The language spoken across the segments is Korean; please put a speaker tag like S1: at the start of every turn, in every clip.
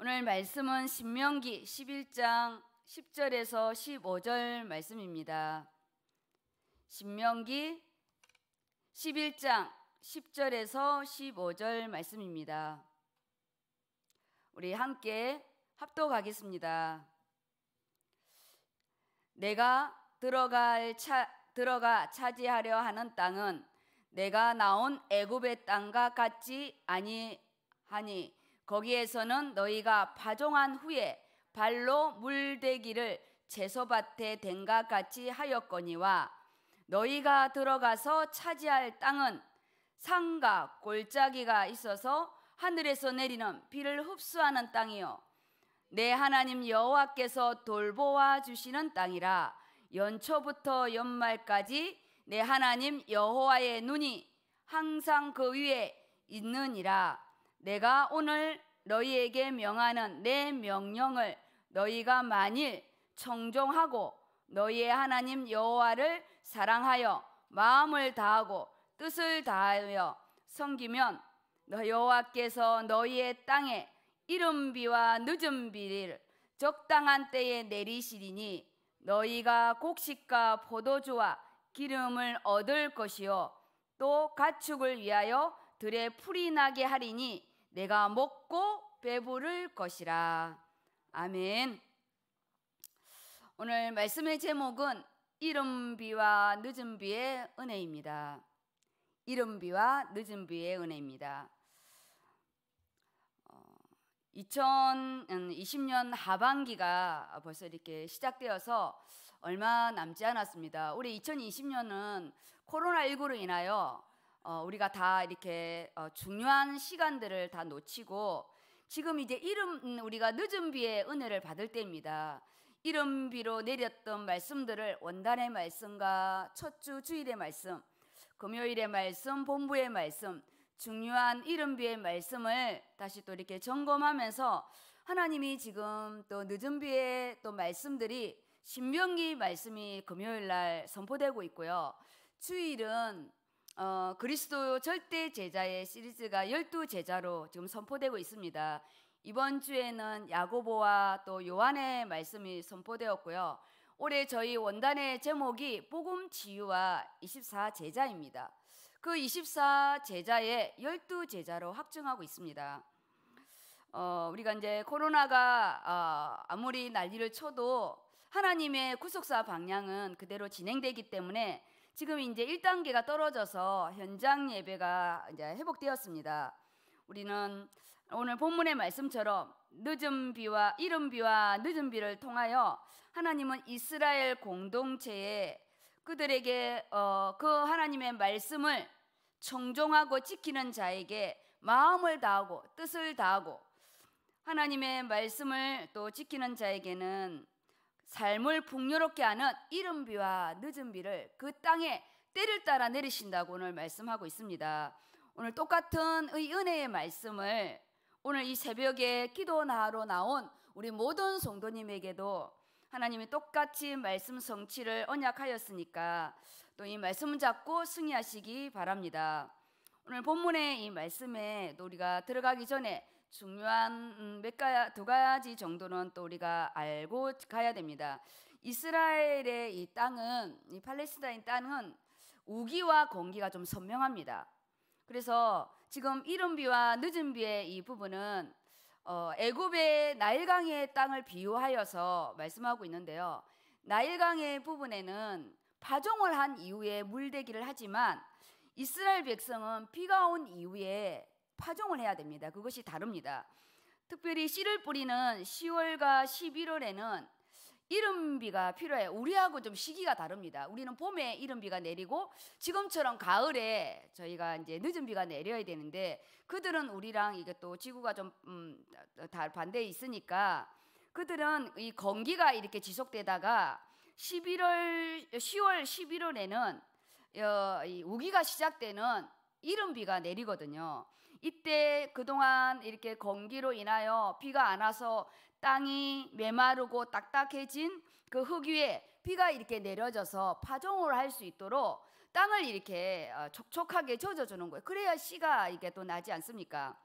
S1: 오늘 말씀은 신명기 11장 10절에서 15절 말씀입니다. 신명기 11장 10절에서 15절 말씀입니다. 우리 함께 합독하겠습니다. 내가 들어갈 차, 들어가 차지하려 하는 땅은 내가 나온 애굽의 땅과 같지 아니하니 거기에서는 너희가 파종한 후에 발로 물대기를 제소밭에 댄가 같이 하였거니와 너희가 들어가서 차지할 땅은 상과 골짜기가 있어서 하늘에서 내리는 비를 흡수하는 땅이요 내 하나님 여호와께서 돌보아 주시는 땅이라 연초부터 연말까지 내 하나님 여호와의 눈이 항상 그 위에 있느니라 내가 오늘 너희에게 명하는 내 명령을 너희가 만일 청종하고 너희의 하나님 여호와를 사랑하여 마음을 다하고 뜻을 다하여 섬기면 여호와께서 너희의 땅에 이른 비와 늦은 비를 적당한 때에 내리시리니 너희가 곡식과 포도주와 기름을 얻을 것이요 또 가축을 위하여 들의 풀이 나게 하리니 내가 먹고 배부를 것이라. 아멘. 오늘 말씀의 제목은 이른비와 늦은비의 은혜입니다. 이른비와 늦은비의 은혜입니다. 2020년 어, 하반기가 벌써 이렇게 시작되어서 얼마 남지 않았습니다. 우리 2020년은 코로나19로 인하여 어, 우리가 다 이렇게 어, 중요한 시간들을 다 놓치고 지금 이제 이름 음, 우리가 늦은 비의 은혜를 받을 때입니다. 이름 비로 내렸던 말씀들을 원단의 말씀과 첫 주 주일의 말씀, 금요일의 말씀, 본부의 말씀, 중요한 이름 비의 말씀을 다시 또 이렇게 점검하면서 하나님이 지금 또 늦은 비의 또 말씀들이 신명기 말씀이 금요일 날 선포되고 있고요. 주일은 어, 그리스도 절대 제자의 시리즈가 열두 제자로 지금 선포되고 있습니다. 이번 주에는 야고보와 또 요한의 말씀이 선포되었고요. 올해 저희 원단의 제목이 복음 치유와 24 제자입니다. 그24 제자의 12 제자로 확증하고 있습니다. 어, 우리가 이제 코로나가 어, 아무리 난리를 쳐도 하나님의 구속사 방향은 그대로 진행되기 때문에 지금 이제 1단계가 떨어져서 현장 예배가 이제 회복되었습니다. 우리는 오늘 본문의 말씀처럼 늦은 비와 이른 비와 늦은 비를 통하여 하나님은 이스라엘 공동체에 그들에게 어, 그 하나님의 말씀을 청종하고 지키는 자에게 마음을 다하고 뜻을 다하고 하나님의 말씀을 또 지키는 자에게는 삶을 풍요롭게 하는 이른비와 늦은비를 그 땅에 때를 따라 내리신다고 오늘 말씀하고 있습니다. 오늘 똑같은 의 은혜의 말씀을 오늘 이 새벽에 기도나로 나온 우리 모든 성도님에게도 하나님이 똑같이 말씀 성취를 언약하였으니까 또 이 말씀 잡고 승리하시기 바랍니다. 오늘 본문의 이 말씀에 우리가 들어가기 전에 중요한 음, 몇 가지 두 가지 정도는 또 우리가 알고 가야 됩니다. 이스라엘의 이 땅은 이 팔레스타인 땅은 우기와 공기가 좀 선명합니다. 그래서 지금 이른 비와 늦은 비의 이 부분은 어, 애굽의 나일강의 땅을 비유하여서 말씀하고 있는데요. 나일강의 부분에는 파종을 한 이후에 물대기를 하지만 이스라엘 백성은 비가 온 이후에 파종을 해야 됩니다. 그것이 다릅니다. 특별히 씨를 뿌리는 10월과 11월에는 이른비가 필요해요. 우리하고 좀 시기가 다릅니다. 우리는 봄에 이른비가 내리고 지금처럼 가을에 저희가 이제 늦은 비가 내려야 되는데 그들은 우리랑 이게 또 지구가 좀다 음, 반대에 있으니까 그들은 이 건기가 이렇게 지속되다가 11월 10월 11월에는 어, 이 우기가 시작되는 이른비가 내리거든요. 이때 그동안 이렇게 건기로 인하여 비가 안 와서 땅이 메마르고 딱딱해진 그 흙 위에 비가 이렇게 내려져서 파종을 할 수 있도록 땅을 이렇게 어, 촉촉하게 젖어주는 거예요. 그래야 씨가 이게 또 나지 않습니까?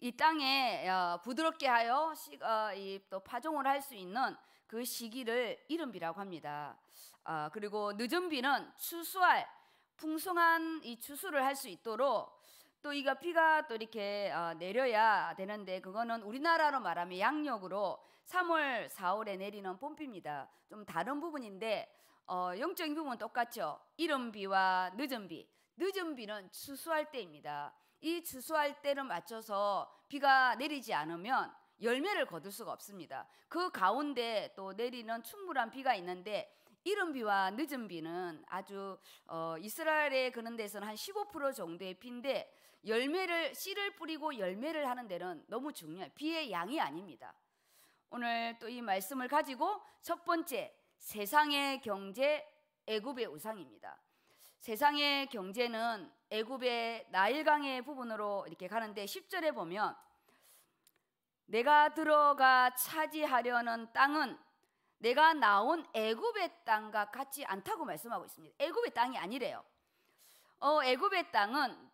S1: 이 땅에 어, 부드럽게 하여 씨가 또 파종을 할 수 있는 그 시기를 이른비라고 합니다. 어, 그리고 늦은비는 추수할 풍성한 이 추수를 할 수 있도록 또이가피가또 이렇게 어, 내려야 되는데 그거는 우리나라로 말하면 양력으로 3월, 4월에 내리는 봄비입니다. 좀 다른 부분인데 어, 영적인 부분은 똑같죠. 이른 비와 늦은 비. 늦은 비는 추수할 때입니다. 이 추수할 때를 맞춰서 비가 내리지 않으면 열매를 거둘 수가 없습니다. 그 가운데 또 내리는 충분한 비가 있는데 이른 비와 늦은 비는 아주 어, 이스라엘의 그런 데서는 한 15% 정도의 비인데 열매를 씨를 뿌리고 열매를 하는 데는 너무 중요해요. 비의 양이 아닙니다. 오늘 또 이 말씀을 가지고 첫 번째 세상의 경제 애굽의 우상입니다. 세상의 경제는 애굽의 나일강의 부분으로 이렇게 가는데 10절에 보면 내가 들어가 차지하려는 땅은 내가 나온 애굽의 땅과 같지 않다고 말씀하고 있습니다. 애굽의 땅이 아니래요. 어, 애굽의 땅은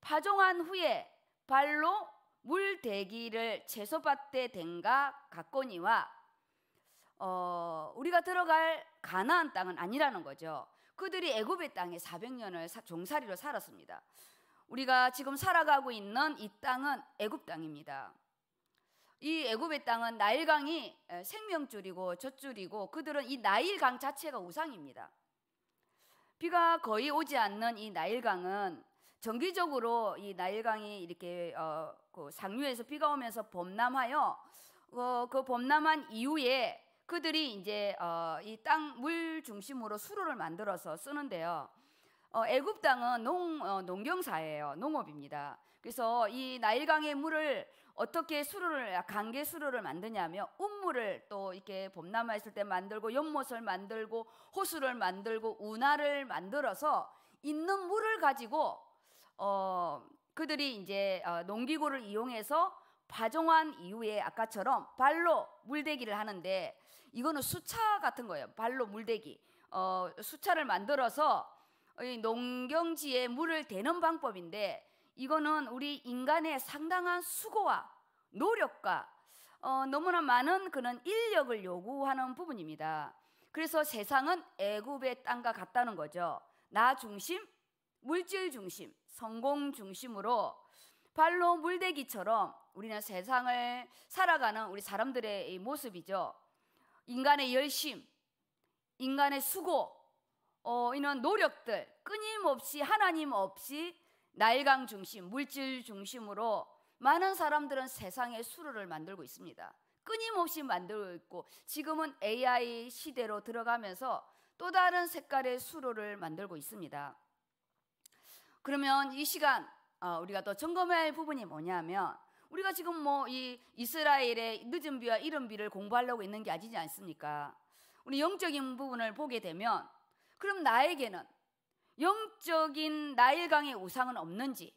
S1: 파종한 후에 발로 물 대기를 채소밭에 댄가 같거니와 어, 우리가 들어갈 가나안 땅은 아니라는 거죠. 그들이 애굽의 땅에 400년을 사, 종살이로 살았습니다. 우리가 지금 살아가고 있는 이 땅은 애굽 땅입니다. 이 애굽의 땅은 나일강이 생명줄이고 젖줄이고 그들은 이 나일강 자체가 우상입니다. 비가 거의 오지 않는 이 나일강은 정기적으로 이 나일강이 이렇게 어, 그 상류에서 비가 오면서 범람하여 어, 그 범람한 이후에 그들이 이제 어, 이 땅 물 중심으로 수로를 만들어서 쓰는데요. 어, 애굽 땅은 농 어, 농경사예요, 농업입니다. 그래서 이 나일강의 물을 어떻게 수로를 강계 수로를 만드냐면 운물을 또 이렇게 봄나마 있을 때 만들고 연못을 만들고 호수를 만들고 운하를 만들어서 있는 물을 가지고 어 그들이 이제 어, 농기구를 이용해서 파종한 이후에 아까처럼 발로 물대기를 하는데 이거는 수차 같은 거예요. 발로 물대기. 어 수차를 만들어서 농경지에 물을 대는 방법인데 이거는 우리 인간의 상당한 수고와 노력과 어, 너무나 많은 그런 인력을 요구하는 부분입니다. 그래서 세상은 애굽의 땅과 같다는 거죠. 나 중심, 물질 중심, 성공 중심으로 발로 물대기처럼 우리는 세상을 살아가는 우리 사람들의 모습이죠. 인간의 열심, 인간의 수고, 어, 이런 노력들 끊임없이 하나님 없이 날강 중심, 물질 중심으로 많은 사람들은 세상의 수로를 만들고 있습니다. 끊임없이 만들고 있고 지금은 AI 시대로 들어가면서 또 다른 색깔의 수로를 만들고 있습니다. 그러면 이 시간 어, 우리가 또 점검해야 할 부분이 뭐냐면 우리가 지금 뭐 이 이스라엘의 늦은 비와 이른 비를 공부하려고 있는 게 아니지 않습니까? 우리 영적인 부분을 보게 되면 그럼 나에게는 영적인 나일강의 우상은 없는지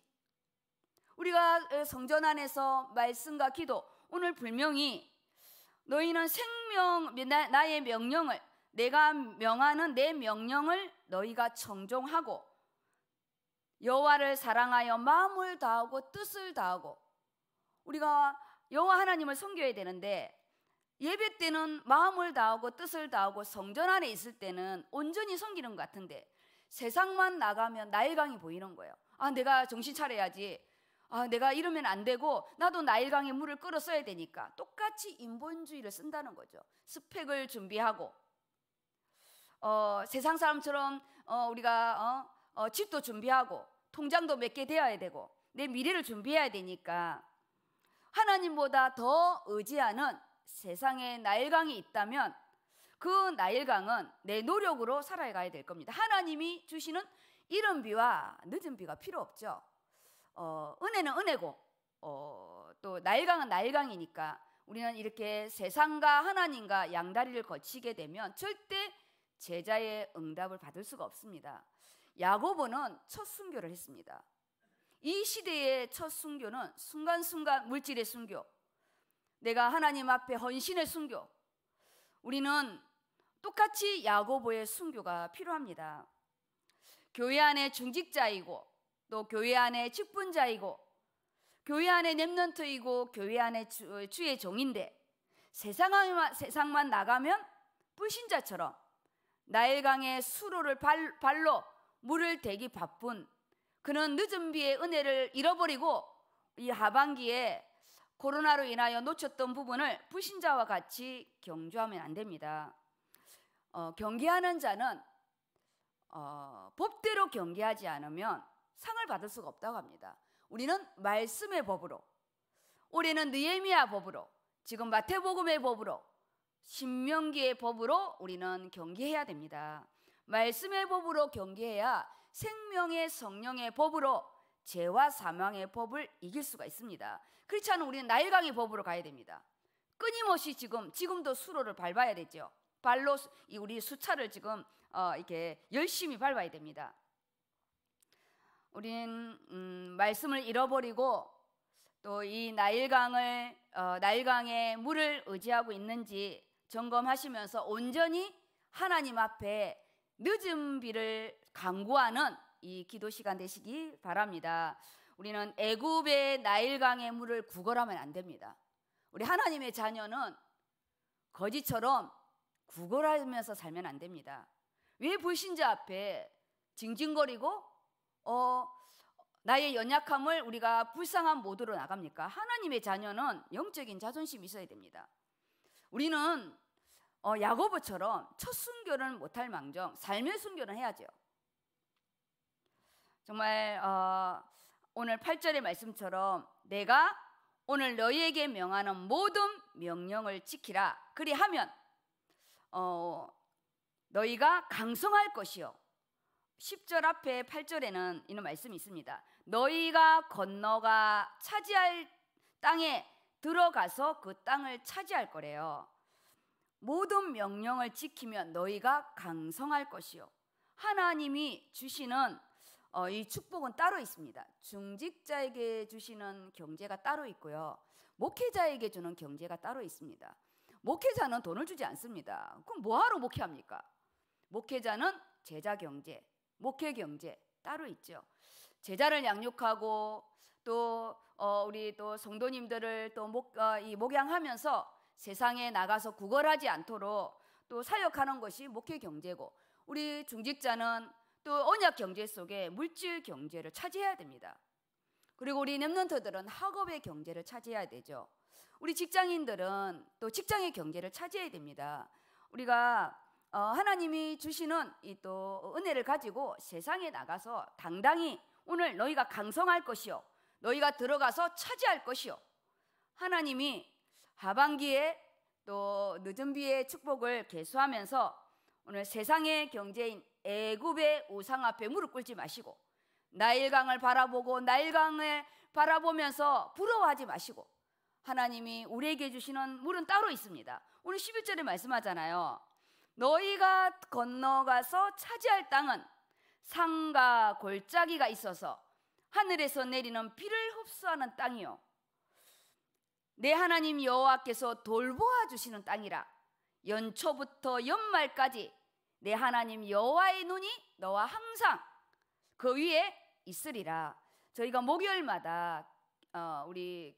S1: 우리가 성전 안에서 말씀과 기도 오늘 분명히 너희는 생명 나의 명령을 내가 명하는 내 명령을 너희가 청종하고 여호와를 사랑하여 마음을 다하고 뜻을 다하고 우리가 여호와 하나님을 섬겨야 되는데 예배 때는 마음을 다하고 뜻을 다하고 성전 안에 있을 때는 온전히 섬기는 것 같은데 세상만 나가면 나일강이 보이는 거예요. 아, 내가 정신 차려야지. 아, 내가 이러면 안 되고 나도 나일강의 물을 끌어 써야 되니까 똑같이 인본주의를 쓴다는 거죠. 스펙을 준비하고 어, 세상 사람처럼 어, 우리가 어, 어 집도 준비하고 통장도 몇개 되어야 되고 내 미래를 준비해야 되니까 하나님보다 더 의지하는 세상에 나일강이 있다면 그 나일강은 내 노력으로 살아가야 될 겁니다. 하나님이 주시는 이른 비와 늦은 비가 필요 없죠. 어, 은혜는 은혜고 어, 또 나일강은 나일강이니까 우리는 이렇게 세상과 하나님과 양다리를 거치게 되면 절대 제자의 응답을 받을 수가 없습니다. 야고보는 첫 순교를 했습니다. 이 시대의 첫 순교는 순간순간 물질의 순교, 내가 하나님 앞에 헌신의 순교. 우리는 똑같이 야고보의 순교가 필요합니다. 교회 안에 중직자이고 또 교회 안에 직분자이고 교회 안에 렘넌트이고 교회 안에 주의 종인데 세상만, 세상만 나가면 불신자처럼 나일강의 수로를 발, 발로 물을 대기 바쁜 그는 늦은 비의 은혜를 잃어버리고 이 하반기에 코로나로 인하여 놓쳤던 부분을 불신자와 같이 경주하면 안 됩니다. 어, 경계하는 자는 어, 법대로 경계하지 않으면 상을 받을 수가 없다고 합니다. 우리는 말씀의 법으로, 우리는 느헤미야 법으로, 지금 마태복음의 법으로, 신명기의 법으로 우리는 경계해야 됩니다. 말씀의 법으로 경계해야 생명의 성령의 법으로 죄와 사망의 법을 이길 수가 있습니다. 그렇지 않으면 우리는 날강의 법으로 가야 됩니다. 끊임없이 지금 지금도 수로를 밟아야 되죠. 발로 우리 수차를 지금 어, 이렇게 열심히 밟아야 됩니다. 우린 음, 말씀을 잃어버리고 또 이 나일강을 어, 나일강의 물을 의지하고 있는지 점검하시면서 온전히 하나님 앞에 늦은 비를 강구하는 이 기도 시간 되시기 바랍니다. 우리는 애굽의 나일강의 물을 구걸하면 안 됩니다. 우리 하나님의 자녀는 거지처럼 구걸하면서 살면 안 됩니다. 왜 불신자 앞에 징징거리고 어 나의 연약함을 우리가 불쌍한 모드로 나갑니까? 하나님의 자녀는 영적인 자존심이 있어야 됩니다. 우리는 어, 야고보처럼 첫 순교는 못할 망정 삶의 순교는 해야죠. 정말 어, 오늘 8절의 말씀처럼 내가 오늘 너희에게 명하는 모든 명령을 지키라 그리하면 어, 너희가 강성할 것이요. 10절 앞에 8절에는 이런 말씀이 있습니다. 너희가 건너가 차지할 땅에 들어가서 그 땅을 차지할 거래요. 모든 명령을 지키면 너희가 강성할 것이요. 하나님이 주시는 어, 이 축복은 따로 있습니다. 중직자에게 주시는 경제가 따로 있고요. 목회자에게 주는 경제가 따로 있습니다. 목회자는 돈을 주지 않습니다. 그럼 뭐하러 목회합니까? 목회자는 제자 경제, 목회 경제 따로 있죠. 제자를 양육하고 또 어, 우리 또 성도님들을 또 목, 어, 이 목양하면서 세상에 나가서 구걸하지 않도록 또 사역하는 것이 목회 경제고 우리 중직자는 또 언약 경제 속에 물질 경제를 차지해야 됩니다. 그리고 우리 렘넌터들은 학업의 경제를 차지해야 되죠. 우리 직장인들은 또 직장의 경계를 차지해야 됩니다. 우리가 어, 하나님이 주시는 이또 은혜를 가지고 세상에 나가서 당당히 오늘 너희가 강성할 것이요. 너희가 들어가서 차지할 것이요. 하나님이 하반기에 또 늦은 비의 축복을 개수하면서 오늘 세상의 경제인 애굽의 우상 앞에 무릎 꿇지 마시고 나일강을 바라보고 나일강을 바라보면서 부러워하지 마시고 하나님이 우리에게 주시는 물은 따로 있습니다. 오늘 11절에 말씀하잖아요. 너희가 건너가서 차지할 땅은 상가 골짜기가 있어서 하늘에서 내리는 비를 흡수하는 땅이요. 내 하나님 여호와께서 돌보아 주시는 땅이라 연초부터 연말까지 내 하나님 여호와의 눈이 너와 항상 그 위에 있으리라. 저희가 목요일마다 어, 우리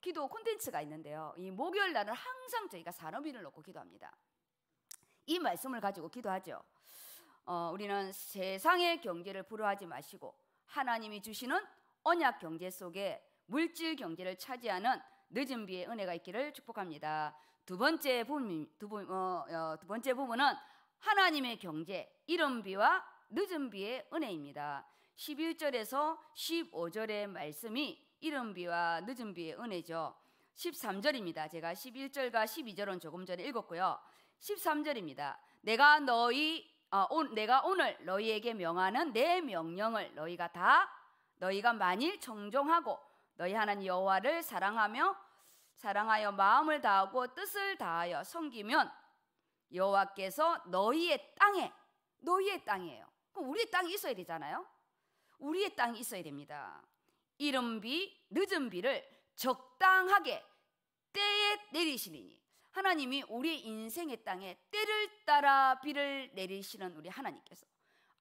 S1: 기도 콘텐츠가 있는데요. 이 목요일 날은 항상 저희가 산업인을 놓고 기도합니다. 이 말씀을 가지고 기도하죠. 어, 우리는 세상의 경제를 부러하지 마시고 하나님이 주시는 언약 경제 속에 물질 경제를 차지하는 늦은 비의 은혜가 있기를 축복합니다. 두 번째 부분, 두, 부, 어, 어, 두 번째 부분은 하나님의 경제, 이른 비와 늦은 비의 은혜입니다. 11절에서 15절의 말씀이 이른 비와 늦은 비의 은혜죠. 13절입니다. 제가 11절과 12절은 조금 전에 읽었고요. 13절입니다. 내가 너희 어, 오, 내가 오늘 너희에게 명하는 내 명령을 너희가 다 너희가 만일 정종하고 너희 하나님 여호와를 사랑하며 사랑하여 마음을 다하고 뜻을 다하여 섬기면 여호와께서 너희의 땅에 너희의 땅이에요. 그럼 우리의 땅이 있어야 되잖아요. 우리의 땅이 있어야 됩니다. 이른 비 늦은 비를 적당하게 때에 내리시리니 하나님이 우리 인생의 땅에 때를 따라 비를 내리시는 우리 하나님께서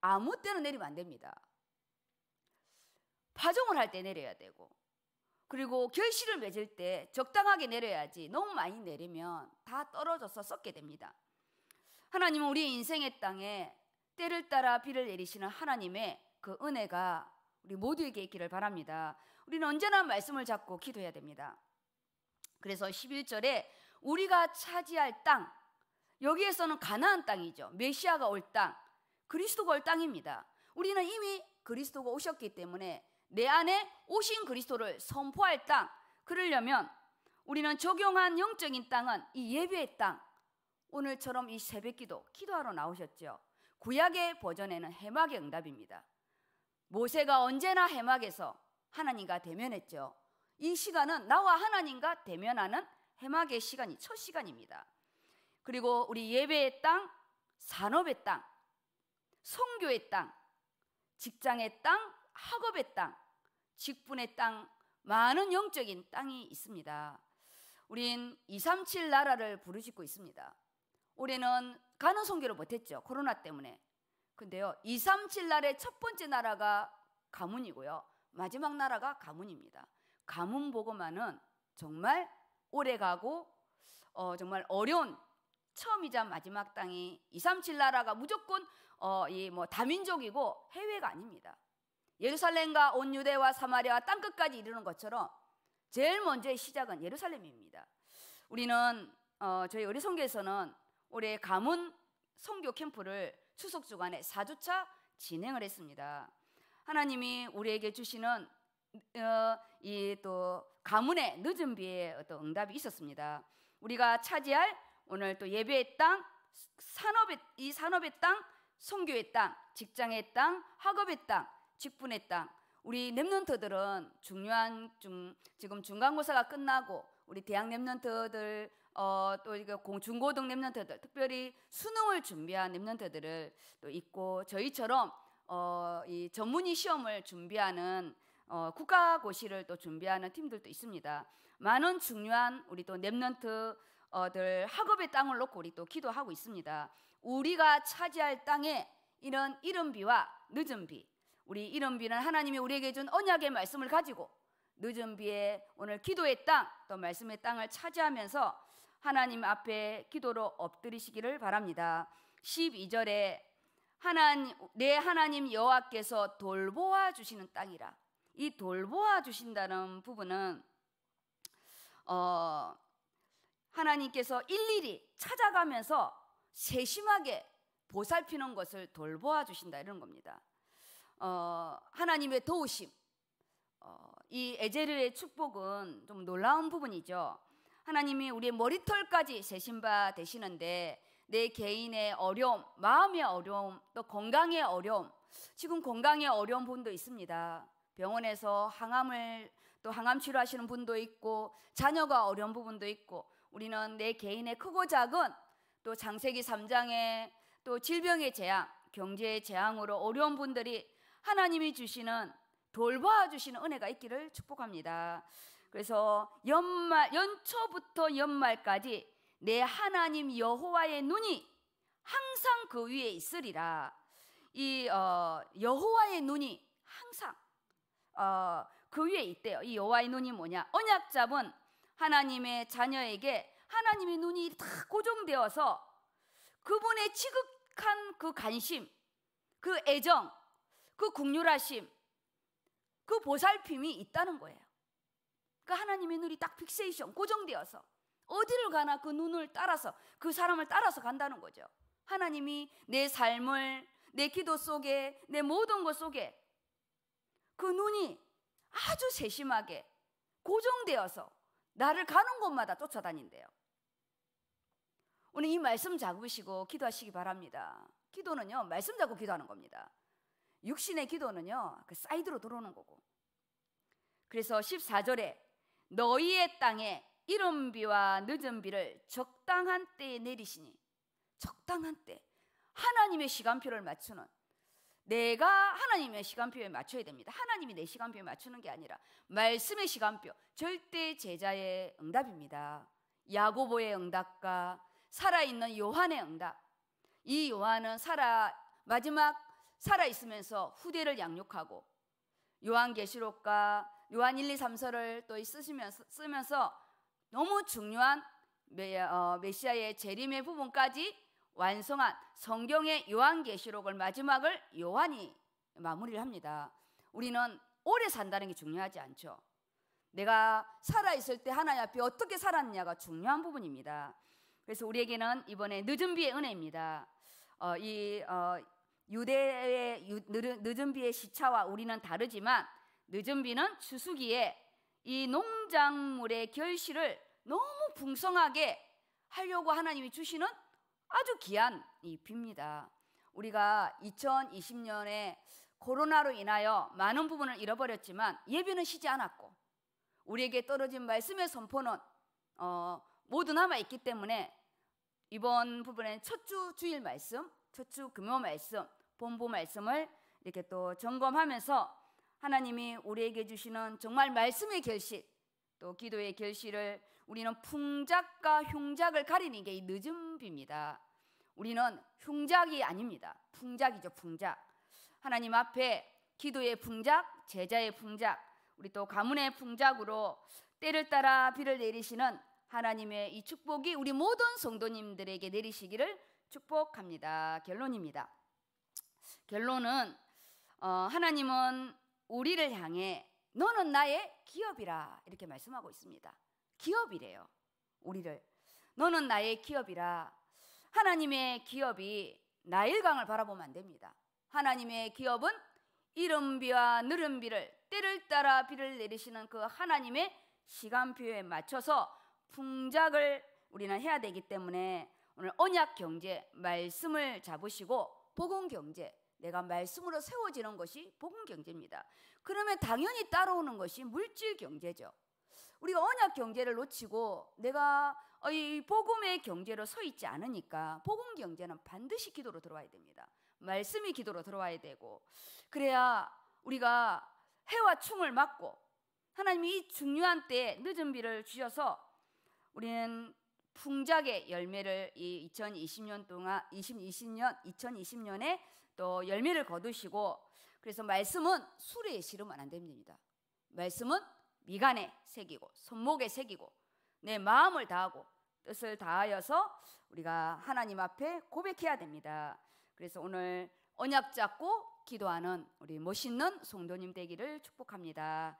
S1: 아무 때나 내리면 안 됩니다. 파종을 할 때 내려야 되고 그리고 결실을 맺을 때 적당하게 내려야지 너무 많이 내리면 다 떨어져서 썩게 됩니다. 하나님은 우리 인생의 땅에 때를 따라 비를 내리시는 하나님의 그 은혜가 우리 모두에게 있기를 바랍니다. 우리는 언제나 말씀을 잡고 기도해야 됩니다. 그래서 11절에 우리가 차지할 땅 여기에서는 가나안 땅이죠. 메시아가 올 땅, 그리스도가 올 땅입니다. 우리는 이미 그리스도가 오셨기 때문에 내 안에 오신 그리스도를 선포할 땅. 그러려면 우리는 적용한 영적인 땅은 이 예배의 땅. 오늘처럼 이 새벽 기도, 기도하러 나오셨죠. 구약의 버전에는 해막의 응답입니다. 모세가 언제나 해막에서 하나님과 대면했죠. 이 시간은 나와 하나님과 대면하는 해막의 시간이 첫 시간입니다. 그리고 우리 예배의 땅, 산업의 땅, 성교의 땅, 직장의 땅, 학업의 땅, 직분의 땅, 많은 영적인 땅이 있습니다. 우린 237 나라를 부르짖고 있습니다. 올해는 가는 선교를 못했죠. 코로나 때문에. 근데요, 2, 3, 7 날의 첫 번째 나라가 가문이고요. 마지막 나라가 가문입니다. 가문 보고만은 정말 오래 가고 어, 정말 어려운 처음이자 마지막 땅이 2, 3, 7 나라가 무조건 어, 이뭐 다민족이고 해외가 아닙니다. 예루살렘과 온 유대와 사마리아와 땅 끝까지 이르는 것처럼 제일 먼저의 시작은 예루살렘입니다. 우리는 어, 저희 어리성교에서는 올해 가문 성교 캠프를 추석 주간에 4주차 진행을 했습니다. 하나님이 우리에게 주시는 어, 이또 가문의 늦은 비의 어떤 응답이 있었습니다. 우리가 차지할 오늘 또 예배의 땅, 산업의 이 산업의 땅, 선교의 땅, 직장의 땅, 학업의 땅, 직분의 땅. 우리 랩런터들은 중요한 중, 지금 중간고사가 끝나고 우리 대학 랩런터들 어, 또이거공 중고등 냄런트들 특별히 수능을 준비한 냄런트들을또 있고 저희처럼 어, 이 전문의 시험을 준비하는 어, 국가고시를 또 준비하는 팀들도 있습니다. 많은 중요한 우리 또냄런트들 학업의 땅을 놓고 우리 또 기도하고 있습니다. 우리가 차지할 땅에 이런 이른비와 늦은비 우리 이른비는 하나님이 우리에게 준 언약의 말씀을 가지고 늦은비에 오늘 기도의 땅 또 말씀의 땅을 차지하면서 하나님 앞에 기도로 엎드리시기를 바랍니다. 12절에 하나님 내 하나님 여호와께서 돌보아 주시는 땅이라. 이 돌보아 주신다는 부분은 어 하나님께서 일일이 찾아가면서 세심하게 보살피는 것을 돌보아 주신다 이런 겁니다. 어, 하나님의 도우심, 어, 이 에제르의 축복은 좀 놀라운 부분이죠. 하나님이 우리의 머리털까지 세신 바 되시는데 내 개인의 어려움, 마음의 어려움, 또 건강의 어려움, 지금 건강의 어려운 분도 있습니다. 병원에서 항암을 또 항암 치료하시는 분도 있고 자녀가 어려운 부분도 있고 우리는 내 개인의 크고 작은 또 장세기 3장의 또 질병의 재앙, 경제의 재앙으로 어려운 분들이 하나님이 주시는 돌봐 주시는 은혜가 있기를 축복합니다. 그래서 연말 연초부터 연말까지 내 하나님 여호와의 눈이 항상 그 위에 있으리라. 이 어, 여호와의 눈이 항상 어, 그 위에 있대요. 이 여호와의 눈이 뭐냐? 언약 잡은 하나님의 자녀에게 하나님의 눈이 다 고정되어서 그분의 지극한 그 관심, 그 애정, 그 국률하심, 그 보살핌이 있다는 거예요. 그 하나님의 눈이 딱 픽세이션 고정되어서 어디를 가나 그 눈을 따라서 그 사람을 따라서 간다는 거죠. 하나님이 내 삶을 내 기도 속에 내 모든 것 속에 그 눈이 아주 세심하게 고정되어서 나를 가는 곳마다 쫓아다닌대요. 오늘 이 말씀 잡으시고 기도하시기 바랍니다. 기도는요, 말씀 잡고 기도하는 겁니다. 육신의 기도는요, 그 사이드로 들어오는 거고. 그래서 14절에 너희의 땅에 이른 비와 늦은 비를 적당한 때에 내리시니 적당한 때 하나님의 시간표를 맞추는 내가 하나님의 시간표에 맞춰야 됩니다. 하나님이 내 시간표에 맞추는 게 아니라 말씀의 시간표 절대 제자의 응답입니다. 야고보의 응답과 살아있는 요한의 응답. 이 요한은 살아 마지막 살아 있으면서 후대를 양육하고 요한계시록과 요한 1, 2, 3서를 또 쓰시면서 쓰면서 너무 중요한 메, 어, 메시아의 재림의 부분까지 완성한 성경의 요한계시록을 마지막을 요한이 마무리를 합니다. 우리는 오래 산다는 게 중요하지 않죠. 내가 살아 있을 때 하나님 앞에 어떻게 살았냐가 느 중요한 부분입니다. 그래서 우리에게는 이번에 늦은 비의 은혜입니다. 어, 이 어, 유대의 유, 늦은 비의 시차와 우리는 다르지만 늦은 비는 추수기에이 농작물의 결실을 너무 풍성하게 하려고 하나님이 주시는 아주 귀한 이 비입니다. 우리가 2020년에 코로나로 인하여 많은 부분을 잃어버렸지만 예배는 쉬지 않았고 우리에게 떨어진 말씀의 선포는 어, 모두 남아 있기 때문에 이번 부분에 첫 주 주일 말씀, 첫 주 금요 말씀, 본부 말씀을 이렇게 또 점검하면서 하나님이 우리에게 주시는 정말 말씀의 결실, 또 기도의 결실을 우리는 풍작과 흉작을 가리는 게 이 늦은 비입니다. 우리는 흉작이 아닙니다. 풍작이죠, 풍작. 하나님 앞에 기도의 풍작, 제자의 풍작, 우리 또 가문의 풍작으로 때를 따라 비를 내리시는 하나님의 이 축복이 우리 모든 성도님들에게 내리시기를 축복합니다. 결론입니다. 결론은 어, 하나님은 우리를 향해 너는 나의 기업이라 이렇게 말씀하고 있습니다. 기업이래요. 우리를 너는 나의 기업이라 하나님의 기업이 나일강을 바라보면 안 됩니다. 하나님의 기업은 이른비와 느른비를 때를 따라 비를 내리시는 그 하나님의 시간표에 맞춰서 풍작을 우리는 해야 되기 때문에 오늘 언약 경제 말씀을 잡으시고 복음 경제 내가 말씀으로 세워지는 것이 복음 경제입니다. 그러면 당연히 따라오는 것이 물질 경제죠. 우리가 언약 경제를 놓치고 내가 어, 이 복음의 경제로 서 있지 않으니까 복음 경제는 반드시 기도로 들어와야 됩니다. 말씀이 기도로 들어와야 되고 그래야 우리가 해와 충을 맞고 하나님이 이 중요한 때 늦은 비를 주셔서 우리는 풍작의 열매를 이 2020년 동안 2020년 2020년에 또 열매를 거두시고 그래서 말씀은 술에 실으면 안 됩니다. 말씀은 미간에 새기고 손목에 새기고 내 마음을 다하고 뜻을 다하여서 우리가 하나님 앞에 고백해야 됩니다. 그래서 오늘 언약 잡고 기도하는 우리 멋있는 송도님 되기를 축복합니다.